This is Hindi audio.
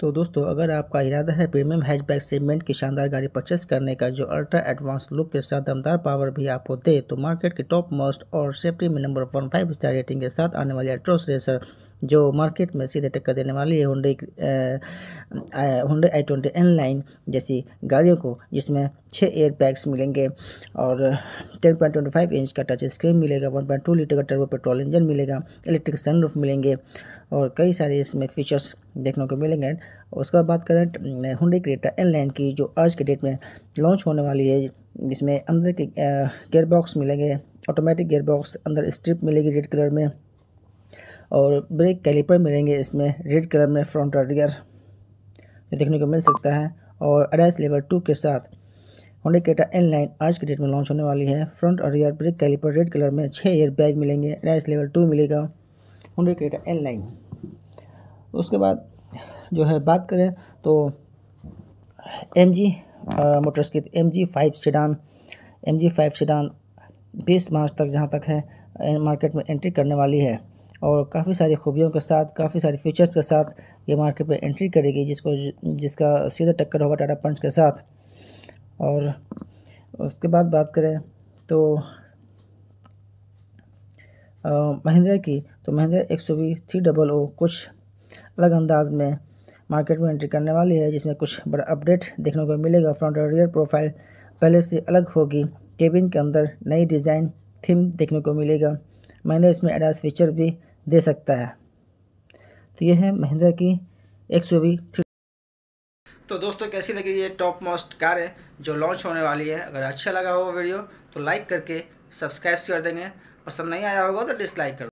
तो दोस्तों अगर आपका इरादा है प्रीमियम हैचबैक सेगमेंट की शानदार गाड़ी परचेस करने का जो अल्ट्रा एडवांस लुक के साथ दमदार पावर भी आपको दे तो मार्केट के टॉप मोस्ट और सेफ्टी में number one five star rating के साथ आने वाली एट्रोस रेसर जो मार्केट में सीधे टक्कर देने वाली है Hyundai Hyundai i twenty N line जैसी गाड़ियों को जिसमें छः एयर बैग्स मिलेंगे और ten point twenty five inch का टच स्क्रीन मिलेगा वन पॉइंट टू लीटर का टर्बो पेट्रोल इंजन मिलेगा इलेक्ट्रिक सनरूफ मिलेंगे और कई सारे इसमें फीचर्स देखने को मिलेंगे उसके बाद बात करें हुडे क्रेटा एन लाइन की जो आज के डेट में लॉन्च होने वाली है जिसमें अंदर के गेयर बॉक्स मिलेंगे ऑटोमेटिक गेयर बॉक्स अंदर स्ट्रिप मिलेगी रेड कलर में और ब्रेक कैलिपर मिलेंगे इसमें रेड कलर में फ्रंट रडगर देखने को मिल सकता है और अडाइस लेवल टू के साथ होंडा केटा एन लाइन आज के डेट में लॉन्च होने वाली है फ्रंट और rear brake caliper red colour में छः एयर बैग मिलेंगे अडाइस लेवल टू मिलेगा होंडा केटा एन लाइन उसके बाद जो है बात करें तो एम जी मोटर्स की M G five sedan M G five sedan बीस मार्च तक जहाँ तक है मार्केट में एंट्री करने वाली है और काफ़ी सारी खूबियों के साथ काफ़ी सारे फीचर्स के साथ ये मार्केट में एंट्री करेगी जिसको जिसका सीधा टक्कर होगा टाटा पंच के साथ और उसके बाद बात करें तो महिंद्रा की तो महिंद्रा एक सौ बीस थ्री डबल ओ कुछ अलग अंदाज में मार्केट में एंट्री करने वाली है जिसमें कुछ बड़ा अपडेट देखने को मिलेगा फ्रंट और रियर प्रोफाइल पहले से अलग होगी केबिन के अंदर नई डिज़ाइन थीम देखने को मिलेगा महिंद्रा इसमें एडास फीचर भी दे सकता है तो यह है महिंद्रा की एक सौ तो दोस्तों कैसी लगी ये टॉप मोस्ट कार है जो लॉन्च होने वाली है अगर अच्छा लगा हो वीडियो तो लाइक करके सब्सक्राइब कर देंगे पसंद नहीं आया होगा तो डिसलाइक कर